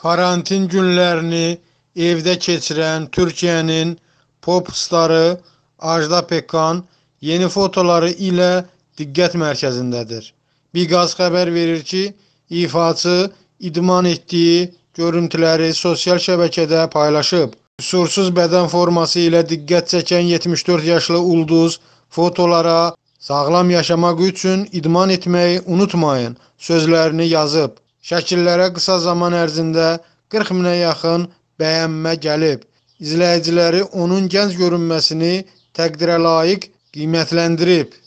Karantin günlərini evdə keçirən Türkiyənin popstarı Ajda Pekan yeni fotoları ilə diqqət mərkəzindədir. Biqaz xəbər verir ki, ifaçı idman etdiyi görüntüləri sosial şəbəkədə paylaşıb. Qüsursuz bədən forması ilə diqqət çəkən 74 yaşlı ulduz fotolara sağlam yaşamaq üçün idman etməyi unutmayın sözlərini yazıb. Şəkillərə qısa zaman ərzində 40 minə yaxın bəyənmə gəlib. İzləyiciləri onun gənc görünməsini təqdirə layiq qiymətləndirib.